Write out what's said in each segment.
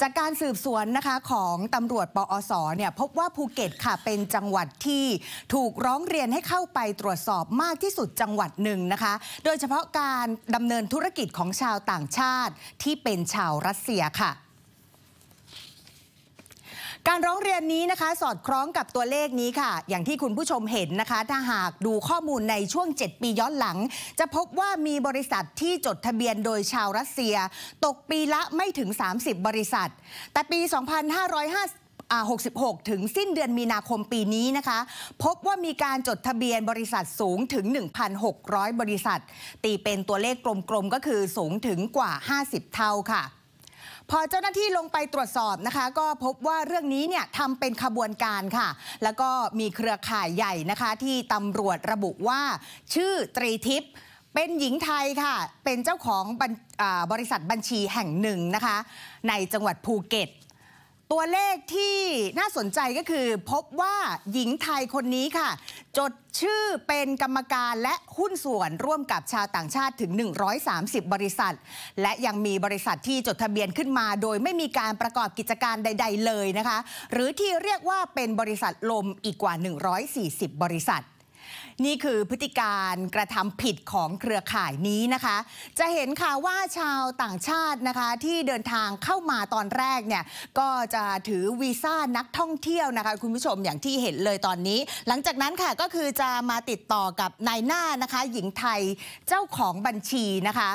จากการสืบสวนนะคะของตำรวจปอสเนี่ยพบว่าภูเก็ตค่ะเป็นจังหวัดที่ถูกร้องเรียนให้เข้าไปตรวจสอบมากที่สุดจังหวัดหนึ่งนะคะ โดยเฉพาะการดำเนินธุรกิจของชาวต่างชาติ ที่เป็นชาวรัสเซียค่ะการร้องเรียนนี้นะคะสอดคล้องกับตัวเลขนี้ค่ะ อย่างที่คุณผู้ชมเห็นนะคะ ถ้าหากดูข้อมูลในช่วง 7 ปีย้อนหลัง จะพบว่ามีบริษัทที่จดทะเบียนโดยชาวรัสเซีย ตกปีละไม่ถึง 30 บริษัท แต่ปี 2550 66 ถึงสิ้นเดือนมีนาคมปีนี้นะคะ พบว่ามีการจดทะเบียนบริษัทสูงถึง 1,600 บริษัท ตีเป็นตัวเลขกลมๆก็คือสูงถึงกว่า 50 เท่าค่ะพอเจ้าหน้าที่ลงไปตรวจสอบนะคะ ก็พบว่าเรื่องนี้เนี่ยทำเป็นขบวนการค่ะ แล้วก็มีเครือข่ายใหญ่นะคะที่ตำรวจระบุว่า ชื่อตรีทิพย์เป็นหญิงไทยค่ะ เป็นเจ้าของบริษัทบัญชีแห่งหนึ่งนะคะ ในจังหวัดภูเก็ต ตัวเลขที่น่าสนใจก็คือพบว่าหญิงไทยคนนี้ค่ะจดชื่อเป็นกรรมการและหุ้นส่วนร่วมกับชาวต่างชาติถึง 130 บริษัท และยังมีบริษัทที่จดทะเบียนขึ้นมา โดยไม่มีการประกอบกิจการใดๆเลยนะคะ หรือที่เรียกว่าเป็นบริษัทลมอีกกว่า 140 บริษัทนี่คือพฤติการกระทำผิดของเครือข่ายนี้นะคะ จะเห็นค่ะว่าชาวต่างชาตินะคะที่เดินทางเข้ามาตอนแรกเนี่ยก็จะถือวีซ่านักท่องเที่ยวนะคะ คุณผู้ชมอย่างที่เห็นเลยตอนนี้ หลังจากนั้นค่ะก็คือจะมาติดต่อกับนายหน้านะคะ หญิงไทยเจ้าของบัญชีนะคะ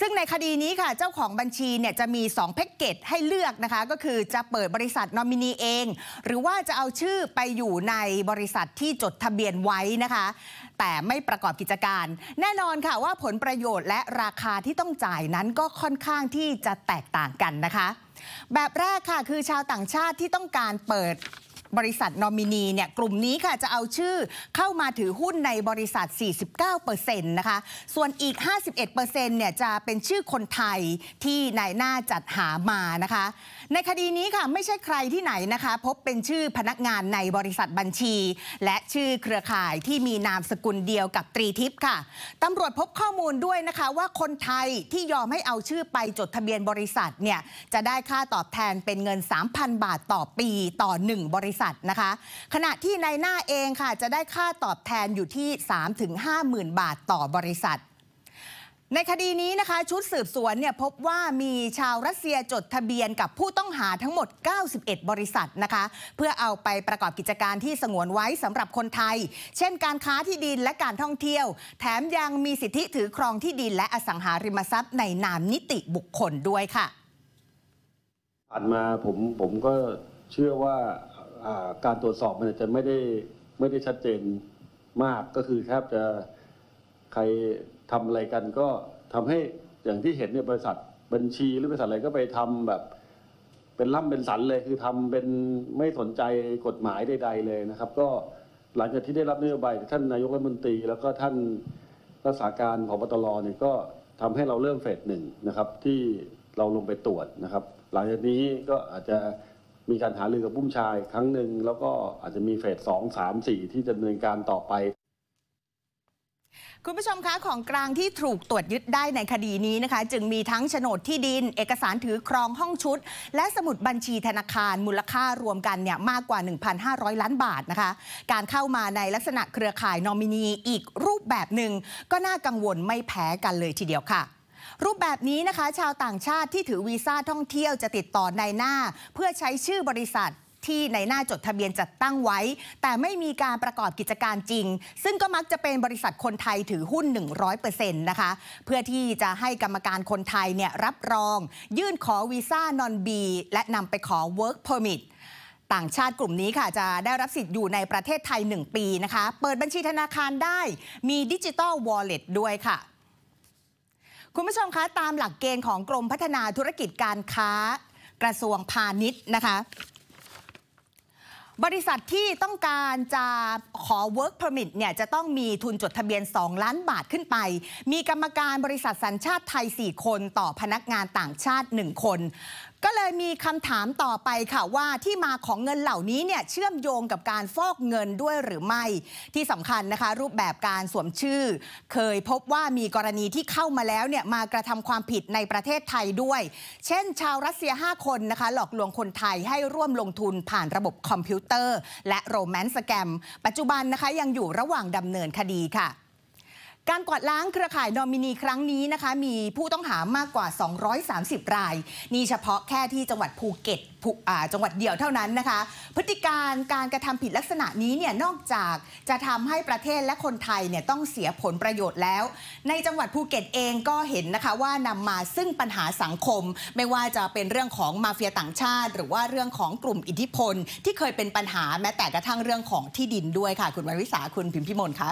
ซึ่งในคดีนี้ค่ะเจ้าของบัญชีเนี่ยจะมี 2 แพ็กเกจให้เลือกนะคะ ก็คือจะเปิดบริษัทนอมินีเอง หรือว่าจะเอาชื่อไปอยู่ในบริษัทที่จดทะเบียนไว้นะคะ แต่ไม่ประกอบกิจการ แน่นอนค่ะว่าผลประโยชน์และราคาที่ต้องจ่ายนั้นก็ค่อนข้างที่จะแตกต่างกันนะคะ แบบแรกค่ะคือชาวต่างชาติที่ต้องการเปิดบริษัท นอมินีเนี่ยกลุ่มนี้ค่ะจะเอาชื่อเข้ามาถือหุ้นในบริษัท 49%นะคะ ส่วนอีก 51%เนี่ยจะเป็นชื่อคนไทยที่นายหน้าจัดหามานะคะในคดีนี้ค่ะ ไม่ใช่ใครที่ไหนนะคะ พบเป็นชื่อพนักงานในบริษัทบัญชี และชื่อเครือข่ายที่มีนามสกุลเดียวกับตรีทิพย์ค่ะ ตำรวจพบข้อมูลด้วยนะคะ ว่าคนไทยที่ยอมให้เอาชื่อไปจดทะเบียนบริษัทเนี่ยจะได้ค่าตอบแทนเป็นเงิน 3,000 บาทต่อปีต่อ 1 บริษัทนะคะ ขณะที่ในหน้าเองค่ะ จะได้ค่าตอบแทนอยู่ที่ 3-5มื่นบาทต่อบริษัทในคดีนี้นะคะ ชุดสืบสวนเนี่ยพบว่ามีชาวรัสเซียจดทะเบียนกับผู้ต้องหาทั้งหมด 91 บริษัทนะคะเพื่อเอาไปประกอบกิจการที่สงวนไว้สำหรับคนไทย เช่นการค้าที่ดินและการท่องเที่ยว แถมยังมีสิทธิถือครองที่ดินและอสังหาริมทรัพย์ ในนามนิติบุคคลด้วยค่ะผ่านมาผมผมก็เชื่อว่าการตรวจสอบมันจะไม่ได้ไม่ได้ชัดเจนมากก็คือแทบจะใครทำอะไรกันก็ทำให้อย่างที่เห็นเนี่ยบริษัทบัญชีหรือบริษัทอะไรก็ไปทำแบบ เป็นล่ำเป็นสันเลยคือทำเป็นไม่สนใจกฎหมายใดๆเลยนะครับ ก็หลังจากที่ได้รับนโยบาย ท่านนายกรัฐมนตรี แล้วก็ท่านรักษาการผบตรเนี่ยก็ทำให้เราเริ่มเฟสหนึ่งนะครับที่เราลงไปตรวจนะครับหลังจากนี้ก็อาจจะมีการหารือกับผู้ชาย ครั้งหนึ่งแล้วก็อาจจะมีเฟสสองสามสี่ที่ดำเนินการต่อไปคุณผู้ชมคะของกลางที่ถูกตรวจยึดได้ในคดีนี้นะคะ จึงมีทั้งโฉนดที่ดิน เอกสารถือครองห้องชุด และสมุดบัญชีธนาคารมูลค่ารวมกันเนี่ยมากกว่า 1,500 ล้านบาทนะคะ การเข้ามาในลักษณะเครือข่ายนอมินีอีกรูปแบบหนึ่งก็น่ากังวลไม่แพ้กันเลยทีเดียวค่ะ รูปแบบนี้นะคะ ชาวต่างชาติที่ถือวีซ่าท่องเที่ยวจะติดต่อในหน้า เพื่อใช้ชื่อบริษัทที่ในหน้าจดทะเบียนจัดตั้งไว้ แต่ไม่มีการประกอบกิจการจริง ซึ่งก็มักจะเป็นบริษัทคนไทยถือหุ้น 100%นะคะเพื่อที่จะให้กรรมการคนไทยเนี่ยรับรอง ยื่นขอวีซ่านอนบีและนำไปขอ work permit ต่างชาติกลุ่มนี้ค่ะจะได้รับสิทธิ์อยู่ในประเทศไทย 1 ปีนะคะ เปิดบัญชีธนาคารได้มีดิจิตอลวอลเล็ตด้วยค่ะ คุณผู้ชมคะตามหลักเกณฑ์ของกรมพัฒนาธุรกิจการค้า กระทรวงพาณิชย์นะคะบริษัทที่ต้องการจะขอ work permit เนี่ยจะต้องมีทุนจดทะเบียน 2 ล้านบาทขึ้นไป มีกรรมการบริษัทสัญชาติไทย 4 คนต่อพนักงานต่างชาติ 1 คนก็เลยมีคำถามต่อไปค่ะว่าที่มาของเงินเหล่านี้เนี่ยเชื่อมโยงกับการฟอกเงินด้วยหรือไม่ ที่สำคัญนะคะรูปแบบการสวมชื่อ เคยพบว่ามีกรณีที่เข้ามาแล้วเนี่ยมากระทำความผิดในประเทศไทยด้วย เช่นชาวรัสเซีย 5 คนนะคะ หลอกลวงคนไทยให้ร่วมลงทุนผ่านระบบคอมพิวเตอร์ และโรแมนต์สแกมปัจจุบันนะคะยังอยู่ระหว่างดาเนินคดีค่ะการกวาดล้างเครือข่ายนอมินีครั้งนี้นะคะมีผู้ต้องหามากกว่า 230 รายนี่เฉพาะแค่ที่จังหวัดภูเก็ตจังหวัดเดียวเท่านั้นนะคะ พฤติการการกระทำผิดลักษณะนี้เนี่ยนอกจากจะทำให้ประเทศและคนไทยเนี่ยต้องเสียผลประโยชน์แล้ว ในจังหวัดภูเก็ตเองก็เห็นนะคะว่านำมาซึ่งปัญหาสังคม ไม่ว่าจะเป็นเรื่องของมาเฟียต่างชาติ หรือว่าเรื่องของกลุ่มอิทธิพลที่เคยเป็นปัญหาแม้แต่กระทั่งเรื่องของที่ดินด้วยค่ะคุณวริษาคุณพิมพิมลคะ